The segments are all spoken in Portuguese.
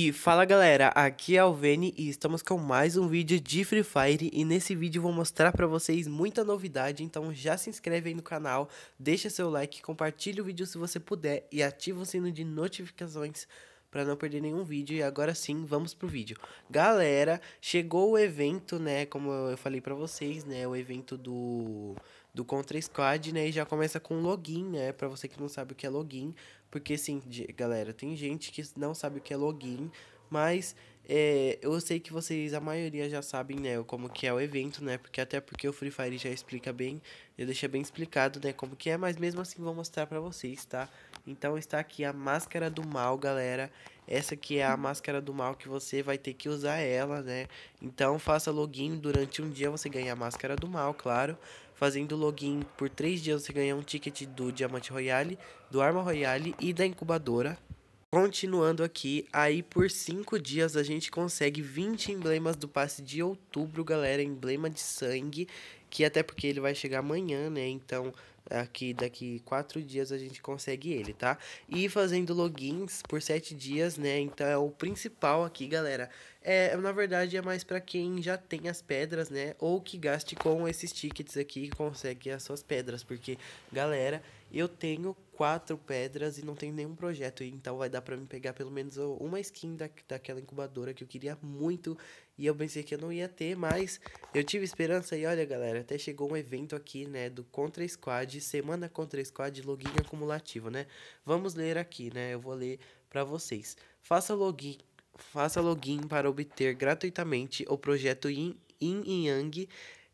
E fala galera, aqui é o Vene e estamos com mais um vídeo de Free Fire e nesse vídeo vou mostrar pra vocês muita novidade, então já se inscreve aí no canal, deixa seu like, compartilha o vídeo se você puder e ativa o sino de notificações para não perder nenhum vídeo. E agora sim, vamos pro vídeo. Galera, chegou o evento, né? Como eu falei para vocês, né? O evento do do Contra Squad, né? E já começa com login, né? Pra você que não sabe o que é login. Porque, sim, galera, tem gente que não sabe o que é login. Mas é, eu sei que vocês, a maioria, já sabem, né? Como que é o evento, né? Porque até porque o Free Fire já explica bem. Eu deixei bem explicado, né? Como que é. Mas mesmo assim, vou mostrar pra vocês, tá? Então está aqui a Máscara do Mal, galera. Essa aqui é a Máscara do Mal que você vai ter que usar ela, né? Então faça login durante um dia, você ganha a Máscara do Mal, claro. Fazendo login por 3 dias você ganha um ticket do Diamante Royale, do Arma Royale e da Incubadora. Continuando aqui, aí por 5 dias a gente consegue 20 emblemas do passe de outubro, galera, emblema de sangue que até porque ele vai chegar amanhã, né? Então, aqui daqui quatro dias a gente consegue ele, tá? E fazendo logins por sete dias, né? Então é o principal aqui, galera. É, na verdade, é mais para quem já tem as pedras, né? Ou que gaste com esses tickets aqui e consegue as suas pedras. Porque, galera, eu tenho quatro pedras e não tenho nenhum projeto. Então vai dar para me pegar pelo menos uma skin da, daquela incubadora que eu queria muito. E eu pensei que eu não ia ter, mas eu tive esperança. E olha, galera, até chegou um evento aqui, né? Do Contra Squad, Semana Contra Squad, login acumulativo, né? Vamos ler aqui, né? Eu vou ler para vocês. Faça login, faça login para obter gratuitamente o projeto Yin, Yin Yang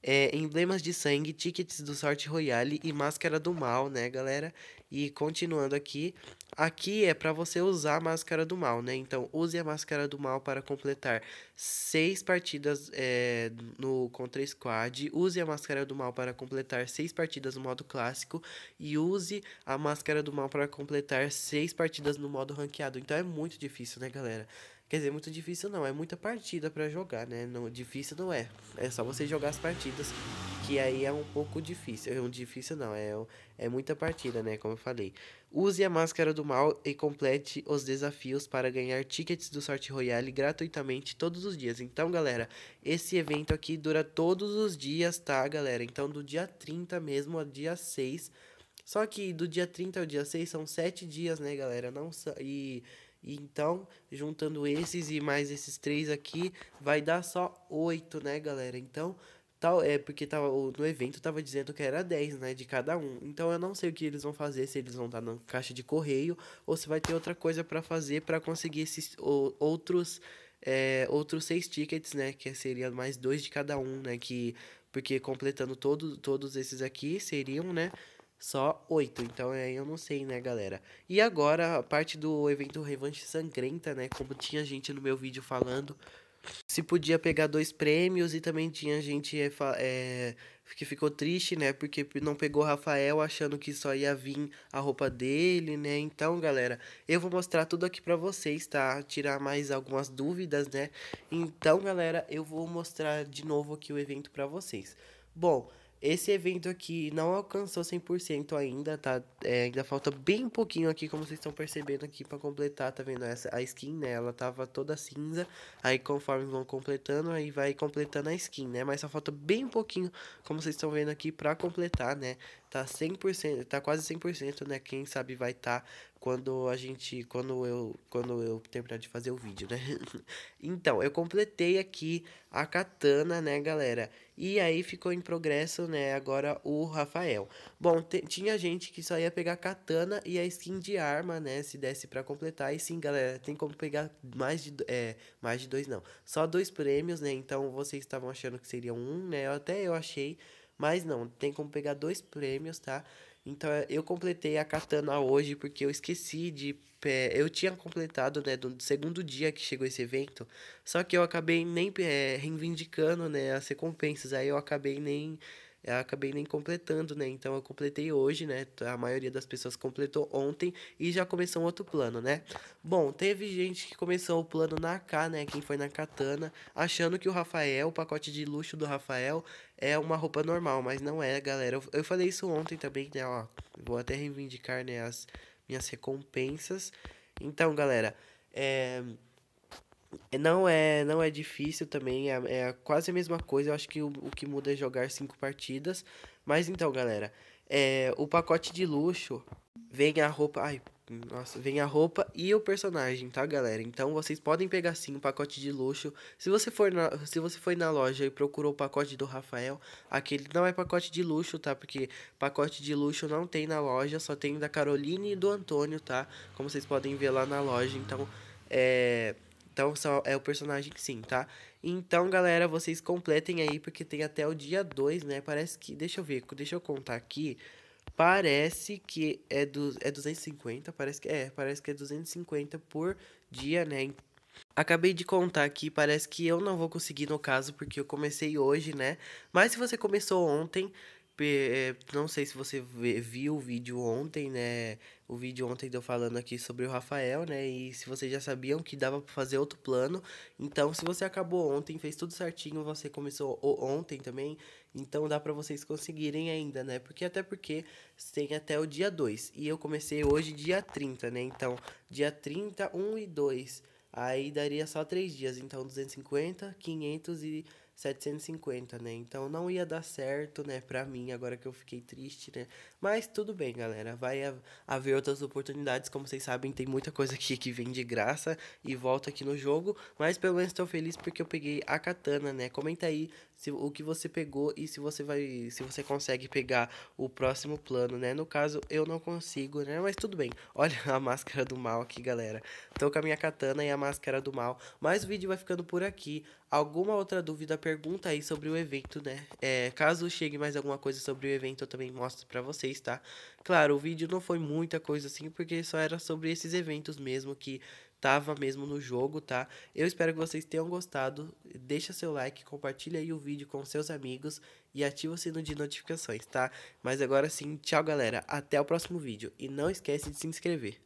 é, emblemas de sangue, tickets do Sorte Royale e máscara do mal, né, galera? E continuando aqui, aqui é para você usar a máscara do mal, né? Então, use a máscara do mal para completar seis partidas é, no Contra Squad, use a máscara do mal para completar seis partidas no modo clássico e use a máscara do mal para completar seis partidas no modo ranqueado. Então, é muito difícil, né, galera? Quer dizer, muito difícil não, é muita partida para jogar, né? Não, difícil não é. É só você jogar as partidas, que aí é um pouco difícil. É um difícil não, é, é muita partida, né? Como eu falei. Use a máscara do mal e complete os desafios para ganhar tickets do Sorte Royale gratuitamente todos os dias. Então, galera, esse evento aqui dura todos os dias, tá, galera? Então, do dia 30 mesmo ao dia 6. Só que do dia 30 ao dia 6 são 7 dias, né, galera? Não e então, juntando esses e mais esses três aqui, vai dar só oito, né, galera? Então, tal é porque tava, no evento tava dizendo que era 10, né, de cada um. Então eu não sei o que eles vão fazer, se eles vão estar na caixa de correio ou se vai ter outra coisa para fazer para conseguir esses ou, outros é, outros seis tickets, né, que seria mais dois de cada um, né, que porque completando todo, todos esses aqui seriam, né, só oito, então aí eu não sei, né, galera? E agora, a parte do evento Revanche Sangrenta, né? Como tinha gente no meu vídeo falando, se podia pegar dois prêmios e também tinha gente é, que ficou triste, né? Porque não pegou Rafael achando que só ia vir a roupa dele, né? Então, galera, eu vou mostrar tudo aqui pra vocês, tá? Tirar mais algumas dúvidas, né? Então, galera, eu vou mostrar de novo aqui o evento pra vocês. Bom, esse evento aqui não alcançou 100% ainda, tá? É, ainda falta bem pouquinho aqui, como vocês estão percebendo aqui, para completar, tá vendo? Essa, a skin, né? Ela tava toda cinza, aí conforme vão completando, aí vai completando a skin, né? Mas só falta bem pouquinho, como vocês estão vendo aqui, para completar, né? tá 100%, tá quase 100%, né? Quem sabe vai estar tá quando a gente, quando eu, quando eu terminar de fazer o vídeo, né? então, eu completei aqui a katana, né, galera? E aí ficou em progresso, né, agora o Rafael. Bom, tinha gente que só ia pegar katana e a skin de arma, né, se desse para completar. E sim, galera, tem como pegar mais de, é, mais de dois não. Só dois prêmios, né? Então, vocês estavam achando que seria um, né? Até eu achei mas não, tem como pegar dois prêmios, tá? Então é, eu completei a katana hoje porque eu esqueci de. É, eu tinha completado, né, do segundo dia que chegou esse evento. Só que eu acabei nem é, reivindicando, né, as recompensas. Aí eu acabei nem eu acabei nem completando, né? Então eu completei hoje, né? A maioria das pessoas completou ontem e já começou um outro plano, né? Bom, teve gente que começou o plano na K, né? Quem foi na Katana, achando que o Rafael, o pacote de luxo do Rafael, é uma roupa normal, mas não é, galera. Eu, eu falei isso ontem também, né? Ó, vou até reivindicar, né? As minhas recompensas. Então, galera, é. É, não é, não é difícil também, é, é quase a mesma coisa. Eu acho que o, o que muda é jogar cinco partidas. Mas então, galera, é, o pacote de luxo vem a roupa. Ai, nossa, vem a roupa e o personagem, tá, galera? Então vocês podem pegar sim o pacote de luxo. Se você for na, se você foi na loja e procurou o pacote do Rafael, aquele não é pacote de luxo, tá? Porque pacote de luxo não tem na loja, só tem da Caroline e do Antônio, tá? Como vocês podem ver lá na loja. Então, é então só é o personagem sim, tá? Então, galera, vocês completem aí, porque tem até o dia 2, né? Parece que. Deixa eu ver, deixa eu contar aqui. Parece que é, do, é 250, parece que é, parece que é 250 por dia, né? Acabei de contar aqui, parece que eu não vou conseguir no caso, porque eu comecei hoje, né? Mas se você começou ontem, é, não sei se você viu o vídeo ontem, né? O vídeo ontem deu falando aqui sobre o Rafael, né? E se vocês já sabiam que dava para fazer outro plano. Então, se você acabou ontem, fez tudo certinho, você começou ontem também, então dá para vocês conseguirem ainda, né? Porque até porque tem até o dia 2. E eu comecei hoje dia 30, né? Então, dia 30, 1 e 2. Aí daria só 3 dias, então 250, 500 e 750, né? Então não ia dar certo, né, pra mim, agora que eu fiquei triste, né? Mas tudo bem, galera. Vai haver outras oportunidades. Como vocês sabem, tem muita coisa aqui que vem de graça e volta aqui no jogo. Mas pelo menos tô feliz porque eu peguei a katana, né? Comenta aí se, o que você pegou e se você vai. Se você consegue pegar o próximo plano, né? No caso, eu não consigo, né? Mas tudo bem. Olha a máscara do mal aqui, galera. Tô com a minha katana e a máscara do mal. Mas o vídeo vai ficando por aqui. Alguma outra dúvida pergunta aí sobre o evento, né? É, caso chegue mais alguma coisa sobre o evento, eu também mostro para vocês, tá? Claro, o vídeo não foi muita coisa assim, porque só era sobre esses eventos mesmo que tava mesmo no jogo, tá? Eu espero que vocês tenham gostado. Deixa seu like, compartilha aí o vídeo com seus amigos e ativa o sino de notificações, tá? Mas agora sim, tchau galera, até o próximo vídeo e não esquece de se inscrever.